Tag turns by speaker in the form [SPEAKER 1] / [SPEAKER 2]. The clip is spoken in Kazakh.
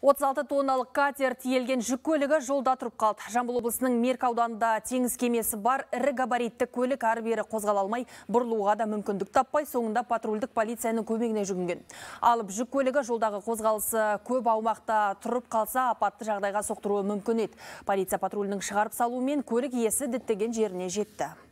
[SPEAKER 1] 36 тонналық катер тиелген жүк көлігі жолда тұрып қалды. Жамбыл облысының Мерк ауданында теңіз кемесі бар ірі габаритті көлік әрбері қозғала алмай бұрылуға да мүмкіндік таппай соңында патрульдік полицияның көмегіне жүгінген. Алып жүк көлігі жолдағы қозғалысы көп аумақта тұрып қалса апатты жағдайға соқтыруы мүмкін еді. Полиция патрулінің шығарып салуымен көлік иесі діттеген жеріне жетті.